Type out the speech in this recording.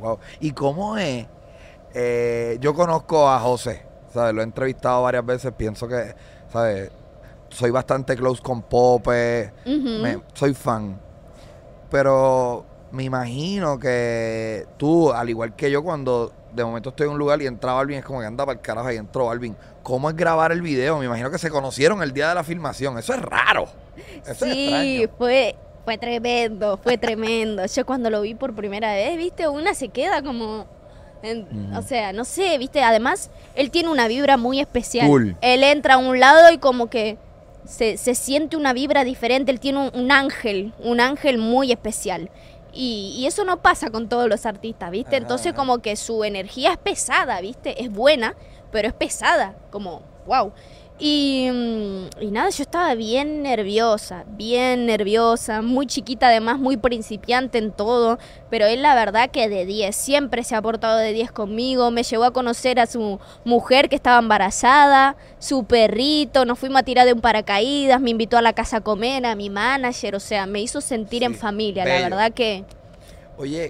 Wow. ¿Y cómo es? Eh, yo conozco a José, ¿sabes? Lo he entrevistado varias veces, pienso que, ¿sabes? Soy bastante close con Pope, soy fan. Pero me imagino que tú, al igual que yo, cuando de momento estoy en un lugar y entraba Balvin, es como que anda para el carajo y entró alvin. ¿Cómo es grabar el video? Me imagino que se conocieron el día de la filmación. Eso es raro. Eso sí, fue fue tremendo, fue tremendo. Yo cuando lo vi por primera vez, viste, una se queda como... O sea, no sé, viste, además él tiene una vibra muy especial. Él entra a un lado y como que se, siente una vibra diferente, él tiene un, ángel, un ángel muy especial. Y, eso no pasa con todos los artistas, ¿viste? Ah, Entonces como que su energía es pesada, ¿viste? Es buena, pero es pesada, como, wow. Mm, y, nada, yo estaba bien nerviosa, bien nerviosa, muy chiquita además, muy principiante en todo, pero él la verdad que de 10, siempre se ha portado de 10 conmigo, me llevó a conocer a su mujer que estaba embarazada, su perrito, nos fuimos a tirar de un paracaídas, me invitó a la casa a comer, a mi manager, o sea, me hizo sentir en familia, la verdad que... Oye,